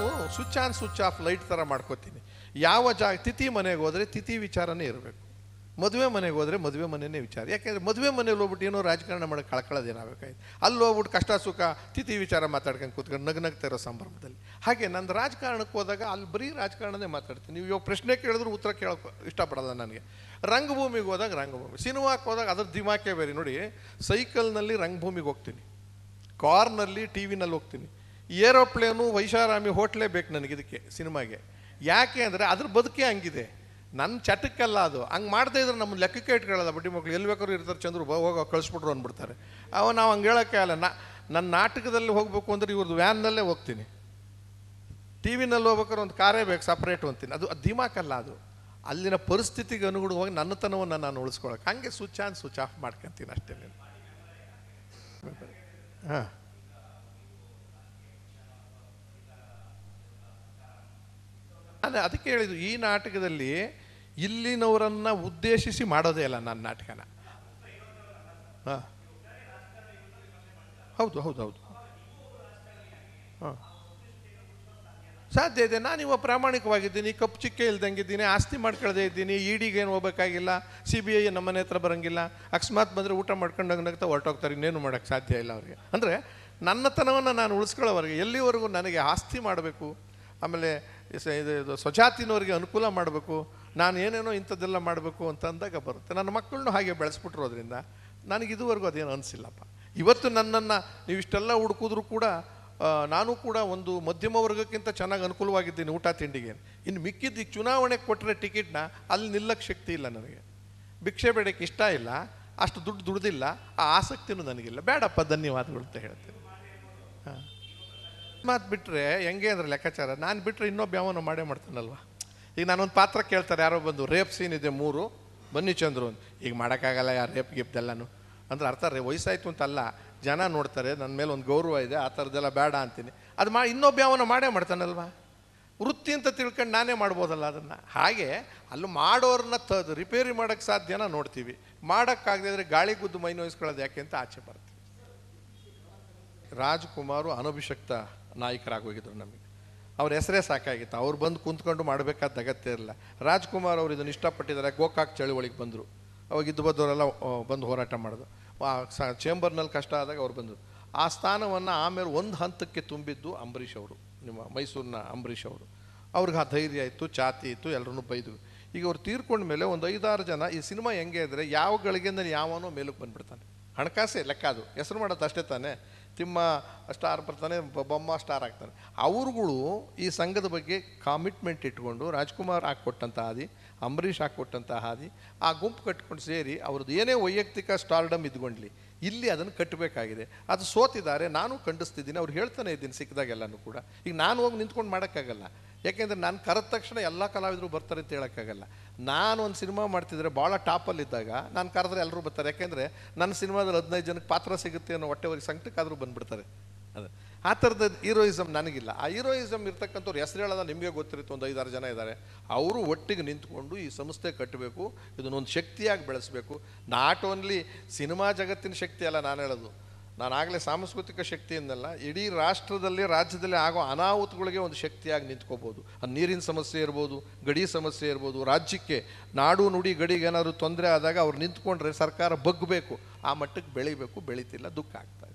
ನಾನು switch on switch off light ಥರ ಮಾಡ್ಕೋತೀನಿ ಯಾವ ಜಾಗ ತಿಥಿ ಮನೆಗೆ ಹೋದರೆ ತಿಥಿ ವಿಚಾರನೇ ಇರಬೇಕು ಮದುವೆ ಮನೆಗೆ ಹೋದರೆ ಮದುವೆ ಮನೆಯೇ ವಿಚಾರ ಯಾಕೆಂದರೆ ಮದುವೆ ಮನೇಲಿ ಹೋಗ್ಬಿಟ್ಟು ಏನೋ ರಾಜಕಾರಣ ಮಾಡಿ ಕಳ್ಕೊಳ್ಳೋದೇನಾಗಬೇಕಾಯ್ತು ಅಲ್ಲಿ ಹೋಗ್ಬಿಟ್ಟು ಕಷ್ಟ ಸುಖ ತಿಥಿ ವಿಚಾರ ಮಾತಾಡ್ಕೊಂಡು ಕೂತ್ಕೊಂಡು ನಗ್ನಗ್ತಾ ಇರೋ ಸಂಭ್ರಮದಲ್ಲಿ ಹಾಗೆ ನನ್ನ ರಾಜಕಾರಣಕ್ಕೆ ಹೋದಾಗ ಅಲ್ಲಿ ಬರೀ ರಾಜಕಾರಣನೇ ಮಾತಾಡ್ತೀನಿ ನೀವು ಇವಾಗ ಪ್ರಶ್ನೆ ಕೇಳಿದ್ರು ಉತ್ತರ ಕೇಳೋಕೆ ಇಷ್ಟಪಡೋಲ್ಲ ನನಗೆ ರಂಗಭೂಮಿಗೆ ಹೋದಾಗ ರಂಗಭೂಮಿ ಸಿನಿಮಾಕ್ಕೆ ಹೋದಾಗ ಅದ್ರ ದಿಮಾಕೆ ಬೇರೆ ನೋಡಿ ಸೈಕಲ್ನಲ್ಲಿ ರಂಗಭೂಮಿಗೆ ಹೋಗ್ತೀನಿ ಕಾರ್ನಲ್ಲಿ ಟಿ ವಿನಲ್ಲಿ ಹೋಗ್ತೀನಿ ಏರೋಪ್ಲೇನು ವೈಷಾರಾಮಿ ಹೋಟ್ಲೇ ಬೇಕು ನನಗಿದಕ್ಕೆ ಸಿನಿಮಾಗೆ ಯಾಕೆ ಅಂದರೆ ಅದ್ರ ಬದುಕೆ ಹಂಗಿದೆ ನನ್ನ ಚಟಕ್ಕಲ್ಲ ಅದು ಹಂಗೆ ಮಾಡ್ತಾ ಇದ್ರೆ ನಮ್ಮ ಲೆಕ್ಕಕ್ಕೆ ಇಟ್ಕೊಳ್ಳಲ್ಲ ಬಡ್ಡಿ ಮಕ್ಕಳು ಎಲ್ಲಿ ಬೇಕಾದ್ರೂ ಇರ್ತಾರೆ ಚಂದ್ರು ಹೋಗೋ ಕಳಿಸ್ಬಿಟ್ರು ಅಂದ್ಬಿಡ್ತಾರೆ ಅವ ನಾವು ಹಂಗೆ ಹೇಳೋಕ್ಕೆ ಅಲ್ಲ ನಾ ನನ್ನ ನಾಟಕದಲ್ಲಿ ಹೋಗಬೇಕು ಅಂದರೆ ಇವ್ರದ್ದು ವ್ಯಾನ್ನಲ್ಲೇ ಹೋಗ್ತೀನಿ ಟಿ ವಿನಲ್ಲಿ ಹೋಗ್ಬೇಕಾದ್ರೆ ಒಂದು ಕಾರೇ ಬೇಕು ಸಪ್ರೇಟ್ ಅಂತೀನಿ ಅದು ದಿಮಾಕಲ್ಲ ಅದು ಅಲ್ಲಿನ ಪರಿಸ್ಥಿತಿಗೆ ಅನುಗುಣವಾಗಿ ನನ್ನತನವನ್ನು ನಾನು ಉಳಿಸ್ಕೊಳಕ್ಕೆ ಹಾಗೆ ಸ್ವಿಚ್ ಆನ್ ಸ್ವಿಚ್ ಆಫ್ ಮಾಡ್ಕೊತೀನಿ ಅಷ್ಟೇ ಹಾಂ ಅದಕ್ಕೆ ಹೇಳಿದ್ದು ಈ ನಾಟಕದಲ್ಲಿ ಇಲ್ಲಿನವರನ್ನು ಉದ್ದೇಶಿಸಿ ಮಾಡೋದೇ ಇಲ್ಲ ನನ್ನ ನಾಟಕನ ಹಾಂ ಹೌದು ಹೌದು ಹೌದು ಹಾಂ ಸಾಧ್ಯ ಇದೆ ನಾನಿವ ಪ್ರಾಮಾಣಿಕವಾಗಿದ್ದೀನಿ ಕಪ್ಪು ಚಿಕ್ಕೆ ಇದ್ದೀನಿ ಆಸ್ತಿ ಮಾಡ್ಕೊಳ್ಳದೇ ಇದ್ದೀನಿ ಇಡಿಗೆ ಏನು ಹೋಗ್ಬೇಕಾಗಿಲ್ಲ ಸಿ ಬಿ ಐ ನಮ್ಮನೆ ಹತ್ರ ಬರೋಂಗಿಲ್ಲ ಅಕಸ್ಮಾತ್ ಬಂದರೆ ಊಟ ಮಾಡ್ಕೊಂಡು ನಗ್ತಾ ಹೊರಟೋಗ್ತಾರೆ ಇನ್ನೇನು ಮಾಡೋಕ್ಕೆ ಸಾಧ್ಯ ಇಲ್ಲ ಅವ್ರಿಗೆ ಅಂದರೆ ನನ್ನತನವನ್ನು ನಾನು ಉಳಿಸ್ಕೊಳ್ಳೋವರೆಗೆ ಎಲ್ಲಿವರೆಗೂ ನನಗೆ ಆಸ್ತಿ ಮಾಡಬೇಕು ಆಮೇಲೆ ಇದು ಅನುಕೂಲ ಮಾಡಬೇಕು ನಾನು ಏನೇನೋ ಇಂಥದ್ದೆಲ್ಲ ಮಾಡಬೇಕು ಅಂತ ಅಂದಾಗ ಬರುತ್ತೆ ನನ್ನ ಮಕ್ಕಳನ್ನೂ ಹಾಗೆ ಬೆಳೆಸ್ಬಿಟ್ರೋದ್ರಿಂದ ನನಗೆ ಇದುವರೆಗೂ ಅದೇನು ಅನಿಸಿಲ್ಲಪ್ಪ ಇವತ್ತು ನನ್ನನ್ನು ನೀವು ಇಷ್ಟೆಲ್ಲ ಹುಡುಕಿದ್ರೂ ಕೂಡ ನಾನು ಕೂಡ ಒಂದು ಮಧ್ಯಮ ವರ್ಗಕ್ಕಿಂತ ಚೆನ್ನಾಗಿ ಅನುಕೂಲವಾಗಿದ್ದೀನಿ ಊಟ ತಿಂಡಿಗೆ ಇನ್ನು ಮಿಕ್ಕಿದ್ದು ಈ ಚುನಾವಣೆಗೆ ಕೊಟ್ಟರೆ ಟಿಕೆಟ್ನ ಅಲ್ಲಿ ನಿಲ್ಲಕ್ಕೆ ಶಕ್ತಿ ಇಲ್ಲ ನನಗೆ ಭಿಕ್ಷೆ ಬೇಡಕ್ಕೆ ಇಷ್ಟ ಇಲ್ಲ ಅಷ್ಟು ದುಡ್ಡು ದುಡ್ದಿಲ್ಲ ಆ ಆಸಕ್ತಿನೂ ನನಗಿಲ್ಲ ಬೇಡಪ್ಪ ಧನ್ಯವಾದಗಳು ಅಂತ ಹೇಳ್ತೇನೆ ಹಾಂ ಅಕಸ್ಮಾತ್ ಬಿಟ್ಟರೆ ಹೆಂಗೆ ಅಂದ್ರೆ ಲೆಕ್ಕಾಚಾರ ನಾನು ಬಿಟ್ಟರೆ ಇನ್ನೊಬ್ಬ ಮಾಡೇ ಮಾಡ್ತಾನಲ್ವ ಈಗ ನಾನೊಂದು ಪಾತ್ರ ಕೇಳ್ತಾರೆ ಯಾರೋ ಬಂದು ರೇಪ್ ಸೀನ್ ಇದೆ ಮೂರು ಬನ್ನಿ ಚಂದ್ರು ಅಂತ ಈಗ ಮಾಡೋಕ್ಕಾಗಲ್ಲ ಯಾರು ರೇಪ್ ಗಿಪ್ದೆಲ್ಲನು ಅಂದ್ರೆ ಅರ್ಥ ರೀ ವಯಸ್ಸಾಯ್ತು ಅಂತಲ್ಲ ಜನ ನೋಡ್ತಾರೆ ನನ್ನ ಮೇಲೆ ಒಂದು ಗೌರವ ಇದೆ ಆ ಥರದ್ದೆಲ್ಲ ಬೇಡ ಅಂತೀನಿ ಅದು ಮಾ ಇನ್ನೊಬ್ಬ ಯಾವನ ಮಾಡೇ ಮಾಡ್ತಾನಲ್ವಾ ವೃತ್ತಿ ಅಂತ ತಿಳ್ಕೊಂಡು ನಾನೇ ಮಾಡ್ಬೋದಲ್ಲ ಅದನ್ನು ಹಾಗೆ ಅಲ್ಲಿ ಮಾಡೋರನ್ನ ತ ರಿಪೇರಿ ಮಾಡೋಕ್ಕೆ ಸಾಧ್ಯನ ನೋಡ್ತೀವಿ ಮಾಡೋಕ್ಕಾಗದೇ ಅಂದರೆ ಗಾಳಿ ಗುದ್ದು ಮೈ ನೋಯಿಸ್ಕೊಳ್ಳೋದು ಯಾಕೆ ಅಂತ ಆಚೆ ಬರ್ತೀವಿ ರಾಜ್ಕುಮಾರು ಅನಭಿಷಕ್ತ ನಾಯಕರಾಗೋಗಿದ್ರು ನಮಗೆ ಅವ್ರ ಹೆಸರೇ ಸಾಕಾಗಿತ್ತು ಅವ್ರು ಬಂದು ಕುಂತ್ಕೊಂಡು ಮಾಡಬೇಕಾದ ಅಗತ್ಯ ಇರಲಿಲ್ಲ ರಾಜ್ಕುಮಾರ್ ಅವರು ಇದನ್ನು ಇಷ್ಟಪಟ್ಟಿದ್ದಾರೆ ಗೋಕಾಕ್ ಚಳುವಳಿಗೆ ಬಂದರು ಅವಾಗ ಇದ್ದು ಬದ್ದವರೆಲ್ಲ ಬಂದು ಹೋರಾಟ ಮಾಡೋದು ಚೇಂಬರ್ನಲ್ಲಿ ಕಷ್ಟ ಆದಾಗ ಅವ್ರು ಬಂದರು ಆ ಸ್ಥಾನವನ್ನು ಆಮೇಲೆ ಒಂದು ಹಂತಕ್ಕೆ ತುಂಬಿದ್ದು ಅಂಬರೀಷ್ ಅವರು ನಿಮ್ಮ ಮೈಸೂರಿನ ಅಂಬರೀಷ್ ಅವರು ಅವ್ರಿಗೆ ಆ ಧೈರ್ಯ ಇತ್ತು ಛಾತಿ ಇತ್ತು ಎಲ್ಲರೂ ಬೈದು ಈಗ ಅವ್ರು ತೀರ್ಕೊಂಡ ಮೇಲೆ ಒಂದು ಐದಾರು ಜನ ಈ ಸಿನಿಮಾ ಹೆಂಗೆ ಇದ್ದರೆ ಯಾವ ಗಳಿಗೆಂದ ಯಾವನೋ ಮೇಲಕ್ಕೆ ಬಂದುಬಿಡ್ತಾನೆ ಹಣಕಾಸೇ ಲೆಕ್ಕ ಅದು ಹೆಸರು ಮಾಡೋದು ಅಷ್ಟೇ ತಾನೇ ತಿಮ್ಮ ಸ್ಟಾರ್ ಬರ್ತಾನೆ ಬೊಮ್ಮ ಸ್ಟಾರ್ ಆಗ್ತಾನೆ ಅವ್ರುಗಳು ಈ ಸಂಘದ ಬಗ್ಗೆ ಕಾಮಿಟ್ಮೆಂಟ್ ಇಟ್ಕೊಂಡು ರಾಜ್ಕುಮಾರ್ ಹಾಕ್ಕೊಟ್ಟಂಥ ಹಾದಿ ಅಂಬರೀಷ್ ಹಾಕ್ಕೊಟ್ಟಂಥ ಹಾದಿ ಆ ಗುಂಪು ಕಟ್ಕೊಂಡು ಸೇರಿ ಅವ್ರದ್ದು ಏನೇ ವೈಯಕ್ತಿಕ ಸ್ಟಾರ್ಡಮ್ ಇದ್ಕೊಂಡ್ಲಿ ಇಲ್ಲಿ ಅದನ್ನು ಕಟ್ಟಬೇಕಾಗಿದೆ ಅದು ಸೋತಿದ್ದಾರೆ ನಾನು ಖಂಡಿಸ್ತಿದ್ದೀನಿ ಅವ್ರು ಹೇಳ್ತಾನೆ ಇದ್ದೀನಿ ಸಿಕ್ಕಿದಾಗೆಲ್ಲನೂ ಕೂಡ ಈಗ ನಾನು ಹೋಗಿ ನಿಂತ್ಕೊಂಡು ಮಾಡೋಕ್ಕಾಗಲ್ಲ ಯಾಕೆಂದರೆ ನಾನು ಕರೆದ ತಕ್ಷಣ ಎಲ್ಲ ಕಲಾವಿದರು ಬರ್ತಾರೆ ಅಂತ ಹೇಳೋಕ್ಕಾಗಲ್ಲ ನಾನು ಒಂದು ಸಿನಿಮಾ ಮಾಡ್ತಿದ್ರೆ ಭಾಳ ಟಾಪಲ್ಲಿದ್ದಾಗ ನಾನು ಕರೆದ್ರೆ ಎಲ್ಲರೂ ಬರ್ತಾರೆ ಯಾಕೆಂದರೆ ನನ್ನ ಸಿನಿಮಾದಲ್ಲಿ ಹದಿನೈದು ಜನಕ್ಕೆ ಪಾತ್ರ ಸಿಗುತ್ತೆ ಅನ್ನೋ ಹೊಟ್ಟೆವರಿಗೆ ಸಂಕಟಕ್ಕಾದರೂ ಬಂದುಬಿಡ್ತಾರೆ ಅದು ಆ ಥರದ ಹೀರೋಯಿಸಮ್ ನನಗಿಲ್ಲ ಆ ಹೀರೋಯಿಸಮ್ ಇರ್ತಕ್ಕಂಥವ್ರು ಹೆಸರು ಹೇಳೋದ ನಿಮಗೆ ಗೊತ್ತಿರುತ್ತೆ ಒಂದು ಐದಾರು ಜನ ಇದ್ದಾರೆ ಅವರು ಒಟ್ಟಿಗೆ ನಿಂತ್ಕೊಂಡು ಈ ಸಂಸ್ಥೆ ಕಟ್ಟಬೇಕು ಇದನ್ನೊಂದು ಶಕ್ತಿಯಾಗಿ ಬೆಳೆಸಬೇಕು ನಾಟ್ ಓನ್ಲಿ ಸಿನಿಮಾ ಜಗತ್ತಿನ ಶಕ್ತಿ ಅಲ್ಲ ನಾನು ಹೇಳೋದು ನಾನು ಆಗಲೇ ಸಾಂಸ್ಕೃತಿಕ ಶಕ್ತಿಯಿಂದಲ್ಲ ಇಡೀ ರಾಷ್ಟ್ರದಲ್ಲಿ ರಾಜ್ಯದಲ್ಲಿ ಆಗೋ ಅನಾಹುತಗಳಿಗೆ ಒಂದು ಶಕ್ತಿಯಾಗಿ ನಿಂತ್ಕೋಬೋದು ಅದು ನೀರಿನ ಸಮಸ್ಯೆ ಇರ್ಬೋದು ಗಡಿ ಸಮಸ್ಯೆ ಇರ್ಬೋದು ರಾಜ್ಯಕ್ಕೆ ನಾಡು ನುಡಿ ಗಡಿಗೆ ಏನಾದರೂ ತೊಂದರೆ ಆದಾಗ ಅವ್ರು ನಿಂತ್ಕೊಂಡ್ರೆ ಸರ್ಕಾರ ಬಗ್ಗಬೇಕು ಆ ಮಟ್ಟಕ್ಕೆ ಬೆಳಿಬೇಕು ಬೆಳೀತಿಲ್ಲ ದುಃಖ ಆಗ್ತಾ